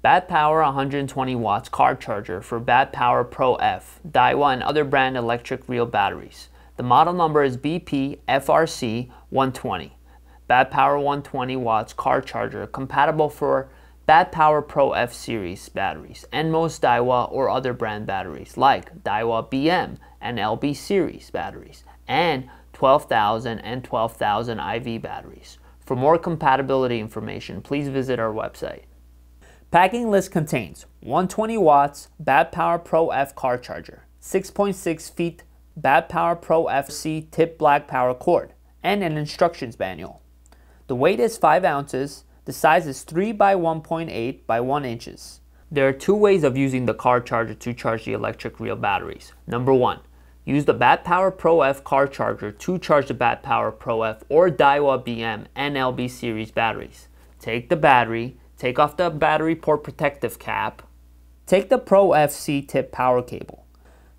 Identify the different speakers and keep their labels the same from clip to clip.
Speaker 1: Bad Power 120 watts car charger for Bad Power Pro F, Daiwa and other brand electric reel batteries. The model number is BP FRC 120. Bad Power 120 watts car charger compatible for Bad Power Pro F series batteries and most Daiwa or other brand batteries like Daiwa BM and LB series batteries and 12,000 and 12,000 IV batteries. For more compatibility information, please visit our website. Packing list contains 120 watts Bad Power Pro F car charger, 6.6 feet Bad Power Pro FC tip black power cord, and an instructions manual. The weight is 5 ounces, the size is 3 by 1.8 by 1 inches. There are two ways of using the car charger to charge the electric reel batteries. Number one, use the Bat Power Pro F car charger to charge the Bat Power Pro F or Daiwa BM NLB series batteries. Take the battery, Take off the battery port protective cap. Take the Pro FC tip power cable.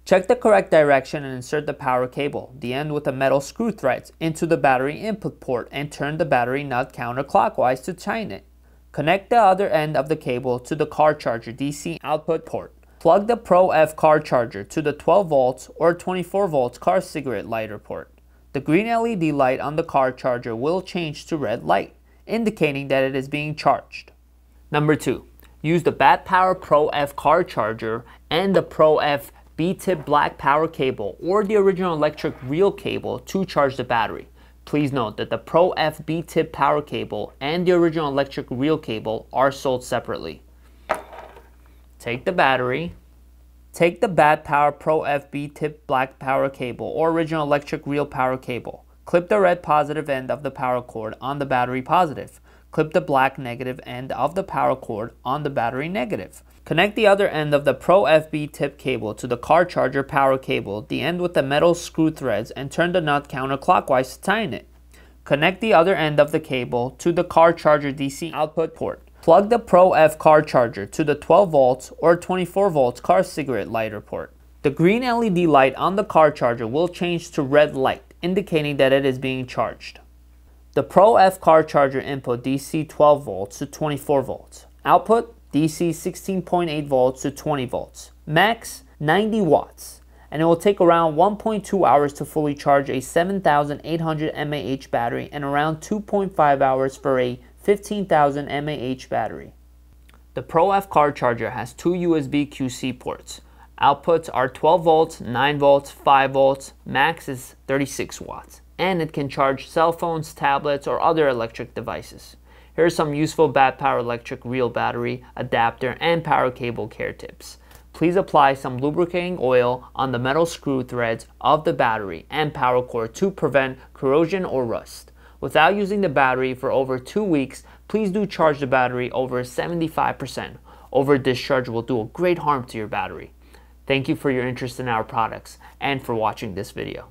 Speaker 1: Check the correct direction and insert the power cable, the end with the metal screw threads, into the battery input port and turn the battery nut counterclockwise to tighten it. Connect the other end of the cable to the car charger DC output port. Plug the Pro F car charger to the 12 volts or 24 volts car cigarette lighter port. The green LED light on the car charger will change to red light, indicating that it is being charged. Number two, use the Bat Power Pro F car charger and the Pro F B-tip black power cable or the original electric reel cable to charge the battery. Please note that the Pro F B-tip power cable and the original electric reel cable are sold separately. Take the battery, take the Bat Power Pro F B-tip black power cable or original electric reel power cable. Clip the red positive end of the power cord on the battery positive clip the black negative end of the power cord on the battery negative. Connect the other end of the Pro FB tip cable to the car charger power cable, the end with the metal screw threads, and turn the nut counterclockwise to tighten it. Connect the other end of the cable to the car charger DC output port. Plug the Pro F car charger to the 12 volts or 24 volts car cigarette lighter port. The green LED light on the car charger will change to red light, indicating that it is being charged. The Pro F car charger input DC 12 volts to 24 volts. Output DC 16.8 volts to 20 volts. Max 90 watts. And it will take around 1.2 hours to fully charge a 7,800 mAh battery and around 2.5 hours for a 15,000 mAh battery. The Pro F car charger has two USB QC ports. Outputs are 12 volts, 9 volts, 5 volts, max is 36 watts and it can charge cell phones, tablets, or other electric devices. Here are some useful Bad Power Electric reel battery, adapter, and power cable care tips. Please apply some lubricating oil on the metal screw threads of the battery and power cord to prevent corrosion or rust. Without using the battery for over two weeks, please do charge the battery over 75%. Over discharge will do a great harm to your battery. Thank you for your interest in our products and for watching this video.